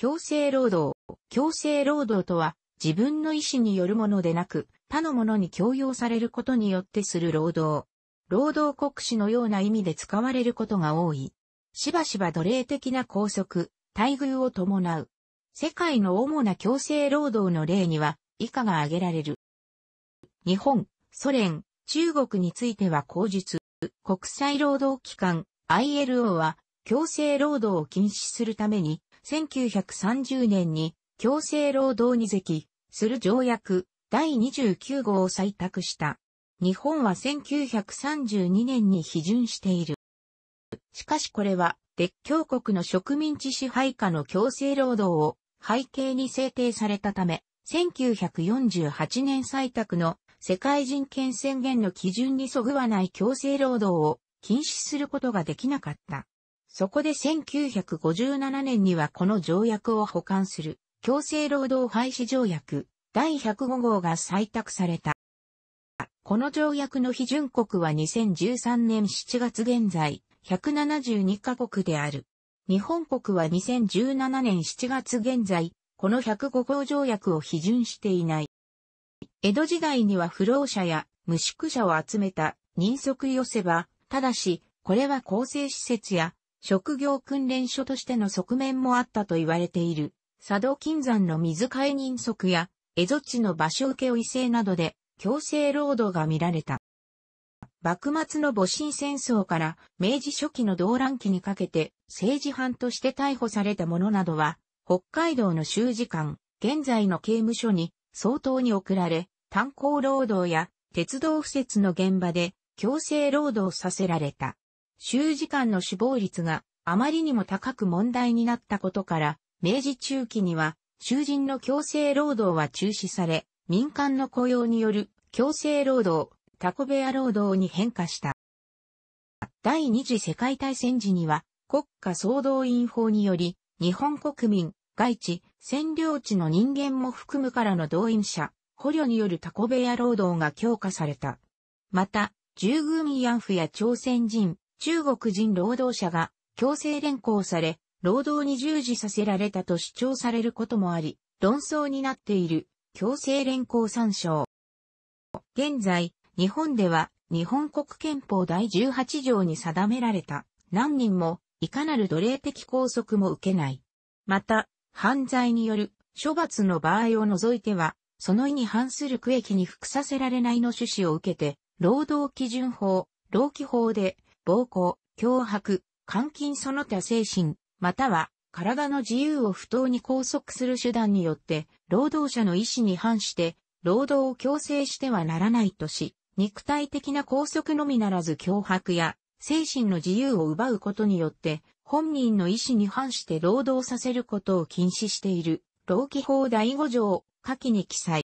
強制労働。強制労働とは、自分の意思によるものでなく、他の者に強要されることによってする労働。労働国士のような意味で使われることが多い。しばしば奴隷的な拘束、待遇を伴う。世界の主な強制労働の例には、以下が挙げられる。日本、ソ連、中国については口述。国際労働機関、ILO は、強制労働を禁止するために、1930年に強制労働に席する条約第29号を採択した。日本は1932年に批准している。しかしこれは、列強国の植民地支配下の強制労働を背景に制定されたため、1948年採択の世界人権宣言の基準にそぐわない強制労働を禁止することができなかった。そこで1957年にはこの条約を保管する強制労働廃止条約第105号が採択された。この条約の批准国は2013年7月現在172カ国である。日本国は2017年7月現在、この105号条約を批准していない。江戸時代には不老者や無宿者を集めた人足寄せば、ただし、これは構成施設や職業訓練所としての側面もあったと言われている、佐渡金山の水解人足や、蝦夷地の場所受けを異性などで、強制労働が見られた。幕末の戊辰戦争から明治初期の動乱期にかけて政治犯として逮捕された者などは、北海道の州時官、現在の刑務所に相当に送られ、炭鉱労働や鉄道敷設の現場で強制労働させられた。週時間の死亡率があまりにも高く問題になったことから、明治中期には囚人の強制労働は中止され、民間の雇用による強制労働、タコ部屋労働に変化した。第二次世界大戦時には国家総動員法により、日本国民、外地、占領地の人間も含むからの動員者、捕虜によるタコ部屋労働が強化された。また、従軍慰安婦や朝鮮人、中国人労働者が強制連行され、労働に従事させられたと主張されることもあり、論争になっている強制連行参照。現在、日本では日本国憲法第18条に定められた何人もいかなる奴隷的拘束も受けない。また、犯罪による処罰の場合を除いては、その意に反する区域に服させられないの趣旨を受けて、労働基準法、労基法で暴行、脅迫、監禁その他精神、または体の自由を不当に拘束する手段によって、労働者の意思に反して、労働を強制してはならないとし、肉体的な拘束のみならず脅迫や精神の自由を奪うことによって、本人の意思に反して労働させることを禁止している、労基法第5条、下記に記載。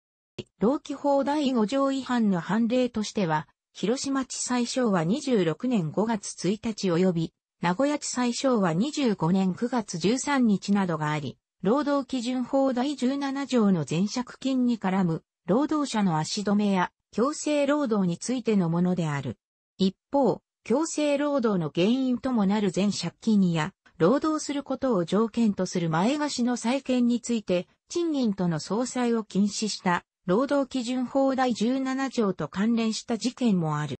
労基法第5条違反の判例としては、広島地裁昭和26年5月1日及び、名古屋地裁昭和25年9月13日などがあり、労働基準法第17条の前借金に絡む、労働者の足止めや強制労働についてのものである。一方、強制労働の原因ともなる全借金や、労働することを条件とする前貸しの再建について、賃金との相殺を禁止した労働基準法第17条と関連した事件もある。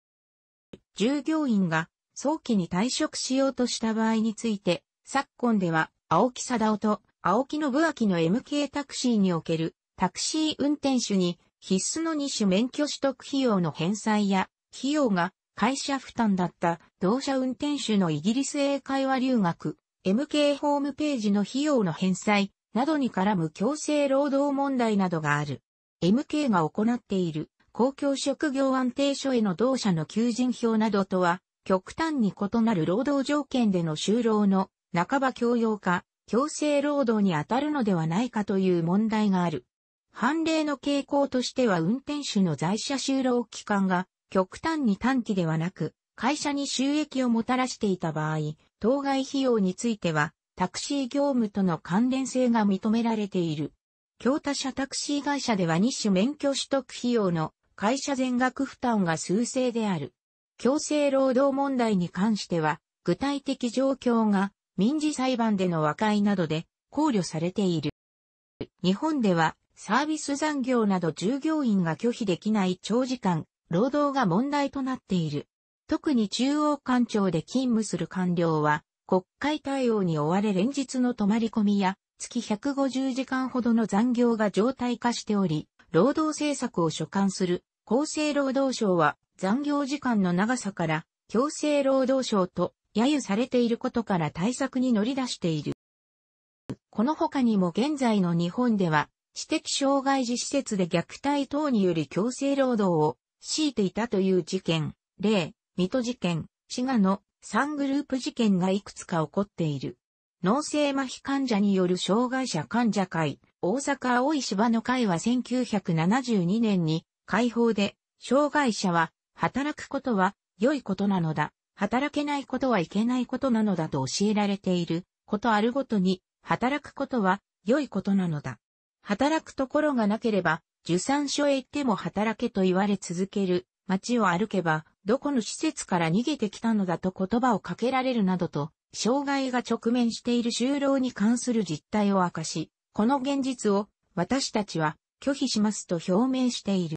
従業員が早期に退職しようとした場合について、昨今では青木貞夫と青木信明の MK タクシーにおけるタクシー運転手に必須の2種免許取得費用の返済や費用が会社負担だった同社運転手のイギリス英会話留学 MK ホームページの費用の返済などに絡む強制労働問題などがある。MK が行っている公共職業安定所への同社の求人票などとは、極端に異なる労働条件での就労の半ば強要化、強制労働に当たるのではないかという問題がある。判例の傾向としては運転手の在社就労期間が極端に短期ではなく、会社に収益をもたらしていた場合、当該費用については、タクシー業務との関連性が認められている。京他社タクシー会社では日種免許取得費用の会社全額負担が数勢である。強制労働問題に関しては、具体的状況が民事裁判での和解などで考慮されている。日本ではサービス残業など従業員が拒否できない長時間、労働が問題となっている。特に中央官庁で勤務する官僚は、国会対応に追われ連日の泊まり込みや月150時間ほどの残業が常態化しており、労働政策を所管する厚生労働省は残業時間の長さから強制労働省と揶揄されていることから対策に乗り出している。この他にも現在の日本では知的障害児施設で虐待等により強制労働を強いていたという事件、例、水戸事件、滋賀の3グループ事件がいくつか起こっている。脳性麻痺患者による障害者患者会、大阪青い芝の会は1972年に解放で、障害者は、働くことは良いことなのだ。働けないことはいけないことなのだと教えられていることあるごとに、働くことは良いことなのだ。働くところがなければ、受産所へ行っても働けと言われ続ける。街を歩けば、どこの施設から逃げてきたのだと言葉をかけられるなどと、障害が直面している就労に関する実態を明かし、この現実を私たちは拒否しますと表明している。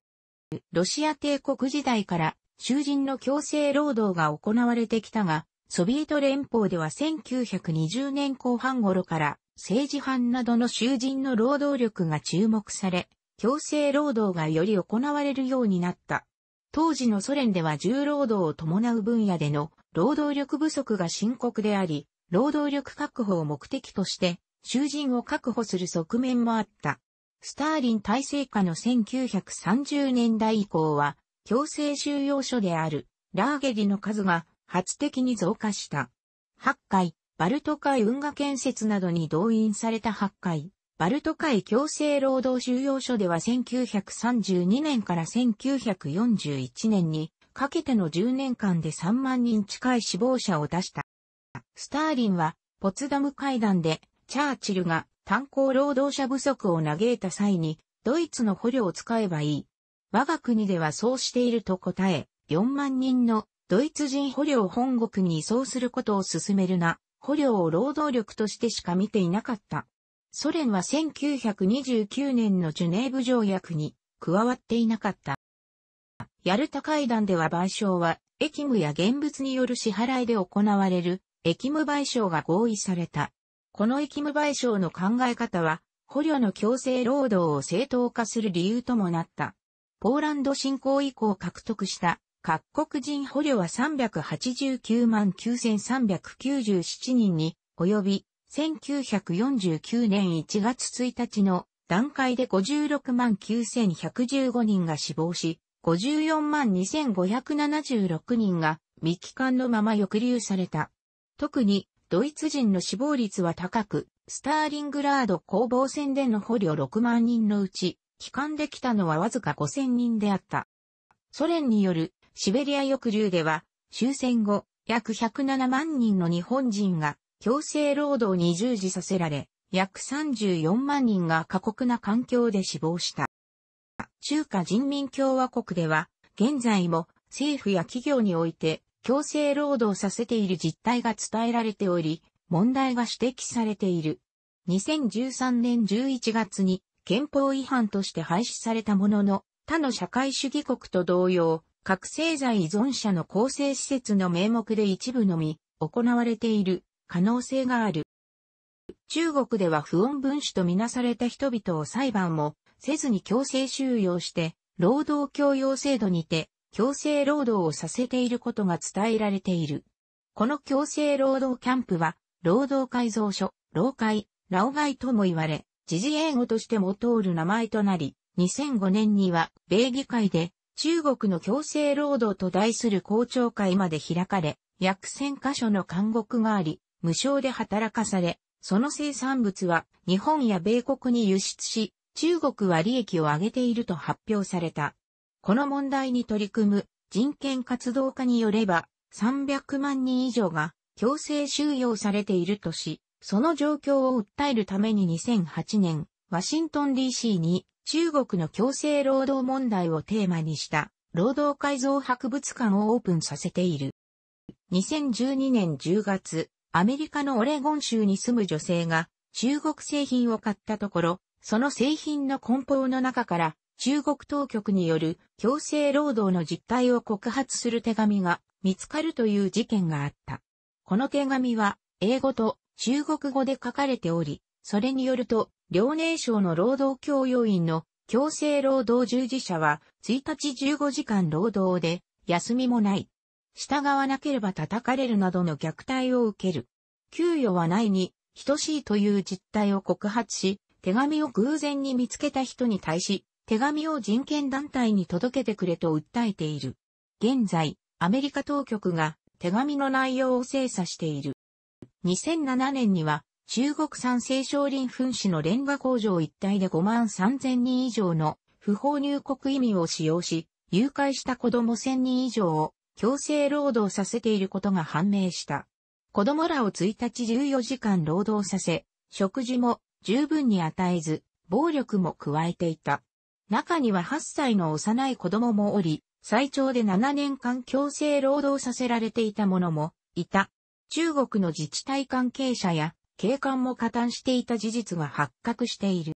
ロシア帝国時代から囚人の強制労働が行われてきたが、ソビエト連邦では1920年後半頃から政治犯などの囚人の労働力が注目され、強制労働がより行われるようになった。当時のソ連では重労働を伴う分野での労働力不足が深刻であり、労働力確保を目的として、囚人を確保する側面もあった。スターリン体制下の1930年代以降は、強制収容所である、ラーゲリの数が、発的に増加した。8回、バルト海運河建設などに動員された8回、バルト海強制労働収容所では1932年から1941年にかけての10年間で3万人近い死亡者を出した。スターリンは、ポツダム会談で、チャーチルが炭鉱労働者不足を嘆いた際に、ドイツの捕虜を使えばいい。我が国ではそうしていると答え、4万人のドイツ人捕虜を本国に移送することを進めるな、捕虜を労働力としてしか見ていなかった。ソ連は1929年のジュネーブ条約に加わっていなかった。ヤルタ会談では賠償は、駅務や現物による支払いで行われる、駅務賠償が合意された。この駅務賠償の考え方は、捕虜の強制労働を正当化する理由ともなった。ポーランド侵攻以降獲得した各国人捕虜は389万9397人に及び、1949年1月1日の段階で56万9115人が死亡し、54万2576人が未帰還のまま抑留された。特にドイツ人の死亡率は高く、スターリングラード攻防戦での捕虜6万人のうち、帰還できたのはわずか5000人であった。ソ連によるシベリア抑留では、終戦後、約107万人の日本人が強制労働に従事させられ、約34万人が過酷な環境で死亡した。中華人民共和国では、現在も政府や企業において強制労働させている実態が伝えられており、問題が指摘されている。2013年11月に憲法違反として廃止されたものの、他の社会主義国と同様、覚醒剤依存者の構成施設の名目で一部のみ行われている可能性がある。中国では不穏分子とみなされた人々を裁判もせずに強制収容して、労働強要制度にて、強制労働をさせていることが伝えられている。この強制労働キャンプは、労働改造所、労会、ラオガイとも言われ、時事英語としても通る名前となり、2005年には、米議会で、中国の強制労働と題する公聴会まで開かれ、約1000カ所の監獄があり、無償で働かされ、その生産物は日本や米国に輸出し、中国は利益を上げていると発表された。この問題に取り組む人権活動家によれば300万人以上が強制収容されているとし、その状況を訴えるために2008年、ワシントン DC に中国の強制労働問題をテーマにした労働改造博物館をオープンさせている。2012年10月、アメリカのオレゴン州に住む女性が中国製品を買ったところ、その製品の梱包の中から中国当局による強制労働の実態を告発する手紙が見つかるという事件があった。この手紙は英語と中国語で書かれており、それによると、遼寧省の労働教養員の強制労働従事者は1日15時間労働で休みもない。従わなければ叩かれるなどの虐待を受ける。給与はないに等しいという実態を告発し、手紙を偶然に見つけた人に対し、手紙を人権団体に届けてくれと訴えている。現在、アメリカ当局が手紙の内容を精査している。2007年には、中国産青少林噴子のレンガ工場一帯で5万3000人以上の不法入国移民を使用し、誘拐した子供1000人以上を強制労働させていることが判明した。子供らを1日14時間労働させ、食事も十分に与えず、暴力も加えていた。中には8歳の幼い子供もおり、最長で7年間強制労働させられていた者もいた。中国の自治体関係者や警官も加担していた事実が発覚している。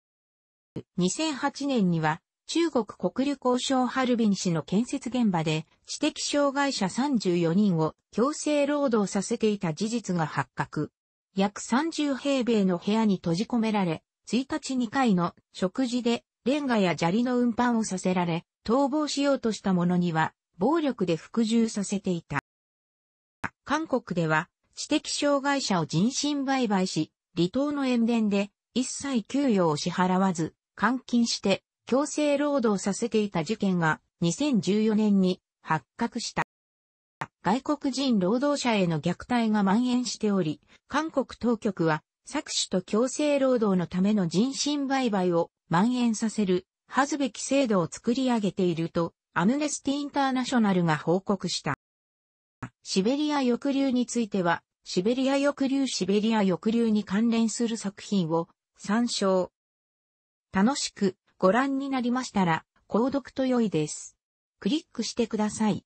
2008年には中国国立交渉ハルビン市の建設現場で知的障害者34人を強制労働させていた事実が発覚。約30平米の部屋に閉じ込められ、1日2回の食事でレンガや砂利の運搬をさせられ、逃亡しようとした者には暴力で服従させていた。韓国では知的障害者を人身売買し、離島の塩田で一切給与を支払わず、監禁して強制労働させていた事件が2014年に発覚した。外国人労働者への虐待が蔓延しており、韓国当局は搾取と強制労働のための人身売買を蔓延させる、恥ずべき制度を作り上げていると、アムネスティ・インターナショナルが報告した。シベリア抑留については、シベリア抑留シベリア抑留に関連する作品を参照。楽しくご覧になりましたら、購読と良いです。クリックしてください。